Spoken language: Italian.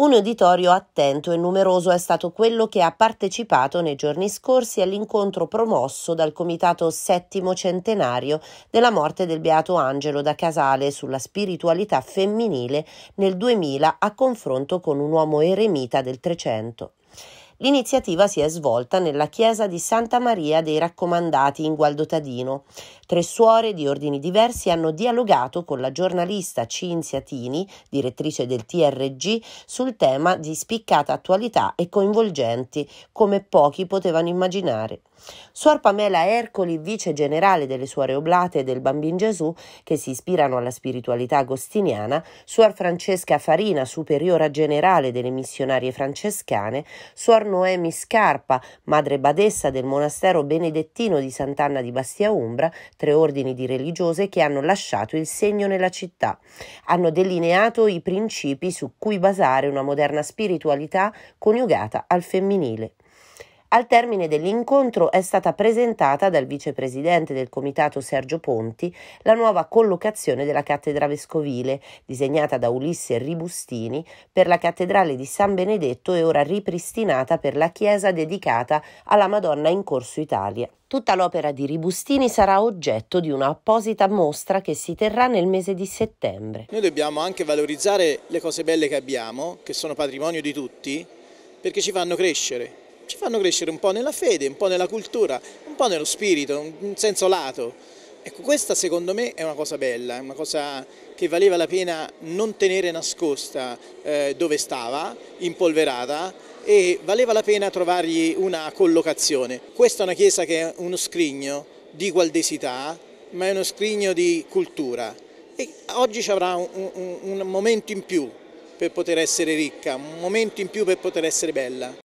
Un uditorio attento e numeroso è stato quello che ha partecipato nei giorni scorsi all'incontro promosso dal Comitato Settimo Centenario della morte del Beato Angelo da Casale sulla spiritualità femminile nel 2000 a confronto con un uomo eremita del Trecento. L'iniziativa si è svolta nella chiesa di Santa Maria dei Raccomandati in Gualdotadino. Tre suore di ordini diversi hanno dialogato con la giornalista Cinzia Tini, direttrice del TRG, sul tema di spiccata attualità e coinvolgenti, come pochi potevano immaginare. Suor Pamela Ercoli, vice generale delle Suore Oblate e del Bambin Gesù, che si ispirano alla spiritualità agostiniana, Suor Francesca Farina, superiora generale delle missionarie francescane, Suor Noemi Scarpa, madre badessa del monastero benedettino di Sant'Anna di Bastia Umbra, tre ordini di religiose che hanno lasciato il segno nella città. Hanno delineato i principi su cui basare una moderna spiritualità coniugata al femminile. Al termine dell'incontro è stata presentata dal vicepresidente del comitato Sergio Ponti la nuova collocazione della cattedra vescovile, disegnata da Ulisse Ribustini per la cattedrale di San Benedetto e ora ripristinata per la chiesa dedicata alla Madonna in Corso Italia. Tutta l'opera di Ribustini sarà oggetto di un'apposita mostra che si terrà nel mese di settembre. Noi dobbiamo anche valorizzare le cose belle che abbiamo, che sono patrimonio di tutti, perché ci fanno crescere ci fanno crescere un po' nella fede, un po' nella cultura, un po' nello spirito, un senso lato. Ecco, questa secondo me è una cosa bella, è una cosa che valeva la pena non tenere nascosta eh, dove stava, impolverata, e valeva la pena trovargli una collocazione. Questa è una chiesa che è uno scrigno di gualdesità, ma è uno scrigno di cultura. E oggi ci avrà un, un, un momento in più per poter essere ricca, un momento in più per poter essere bella.